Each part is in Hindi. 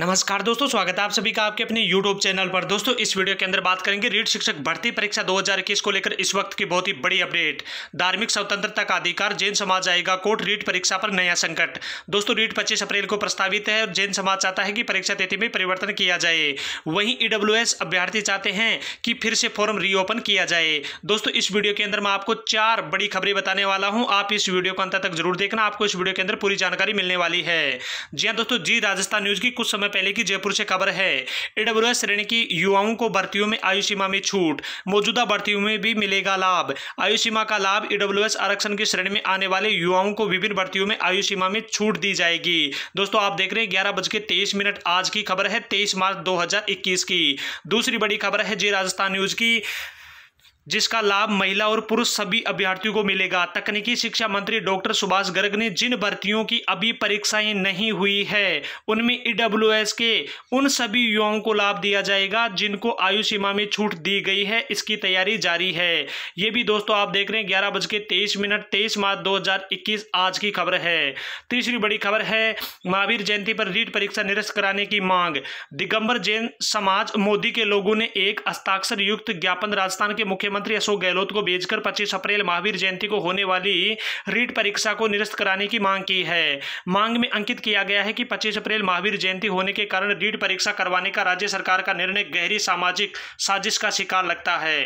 नमस्कार दोस्तों स्वागत है आप सभी का आपके अपने YouTube चैनल पर दोस्तों इस वीडियो के अंदर बात करेंगे रीट शिक्षक भर्ती परीक्षा 2021 को लेकर इस वक्त की बहुत ही बड़ी अपडेट धार्मिक स्वतंत्रता का अधिकार जैन समाज आएगा कोर्ट रीट परीक्षा पर नया संकट दोस्तों रीट 25 अप्रैल को प्रस्तावित है और जैन समाज चाहता है कि परीक्षा तिथि में परिवर्तन किया जाए वहीं ई e अभ्यर्थी चाहते हैं कि फिर से फॉर्म रीओपन किया जाए दोस्तों इस वीडियो के अंदर मैं आपको चार बड़ी खबरें बताने वाला हूँ आप इस वीडियो को अंत तक जरूर देखना आपको इस वीडियो के अंदर पूरी जानकारी मिलने वाली है जी हाँ दोस्तों जी राजस्थान न्यूज की कुछ समय में पहले की जयपुर से खबर है ईडब्ल्यू श्रेणी की युवाओं को भर्तियों में आयु सीमा में छूट मौजूदा भर्तियों में भी मिलेगा लाभ आयु सीमा का लाभ ईडब्ल्यू आरक्षण की श्रेणी में आने वाले युवाओं को विभिन्न भर्तियों में आयु सीमा में छूट दी जाएगी दोस्तों आप देख रहे हैं ग्यारह बज के मिनट आज की खबर है तेईस मार्च दो की दूसरी बड़ी खबर है जी राजस्थान न्यूज की जिसका लाभ महिला और पुरुष सभी अभ्यर्थियों को मिलेगा तकनीकी शिक्षा मंत्री डॉक्टर सुभाष गर्ग ने जिन भर्तियों की अभी परीक्षाएं नहीं हुई है उनमें ईडब्ल्यू e के उन सभी युवाओं को लाभ दिया जाएगा जिनको आयु सीमा में छूट दी गई है इसकी तैयारी जारी है ये भी दोस्तों आप देख रहे हैं ग्यारह बज के तेईस मिनट तेईस मार्च दो आज की खबर है तीसरी बड़ी खबर है महावीर जयंती पर रीट परीक्षा निरस्त कराने की मांग दिगंबर जैन समाज मोदी के लोगों ने एक हस्ताक्षर युक्त ज्ञापन राजस्थान के मुख्यमंत्री मुख्यमंत्री अशोक गहलोत को भेजकर 25 अप्रैल महावीर जयंती को होने वाली रीट परीक्षा को निरस्त कराने की मांग की है मांग में अंकित किया गया है कि 25 अप्रैल महावीर जयंती होने के कारण रीट परीक्षा करवाने का राज्य सरकार का निर्णय गहरी सामाजिक साजिश का शिकार लगता है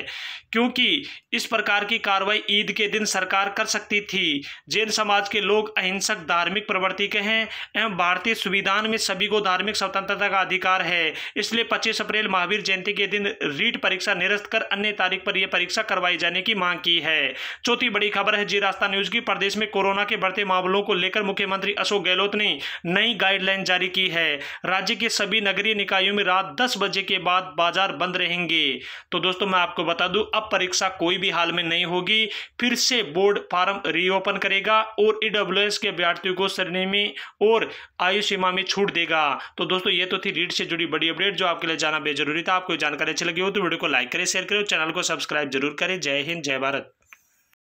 क्योंकि इस प्रकार की कार्रवाई ईद के दिन सरकार कर सकती थी जैन समाज के लोग अहिंसक धार्मिक प्रवृत्ति के हैं एवं भारतीय संविधान में सभी को धार्मिक स्वतंत्रता का अधिकार है इसलिए 25 अप्रैल महावीर जयंती के दिन रीट परीक्षा निरस्त कर अन्य तारीख पर यह परीक्षा करवाई जाने की मांग की है चौथी बड़ी खबर है जी रास्ता न्यूज की प्रदेश में कोरोना के बढ़ते मामलों को लेकर मुख्यमंत्री अशोक गहलोत ने नई गाइडलाइन जारी की है राज्य के सभी नगरीय निकायों में रात दस बजे के बाद बाजार बंद रहेंगे तो दोस्तों मैं आपको बता दू अब परीक्षा कोई भी हाल में नहीं होगी फिर से बोर्ड फार्म रीओपन करेगा और ईडब्ल्यू के अभ्यार्थियों को सरने में और आयु सीमा में छूट देगा तो दोस्तों ये तो थी रीड से जुड़ी बड़ी अपडेट जो आपके लिए जाना बेजरूरी था आपको जानकारी अच्छी लगी हो तो वीडियो को लाइक करें शेयर करें और चैनल को सब्सक्राइब जरूर करें जय हिंद जय भारत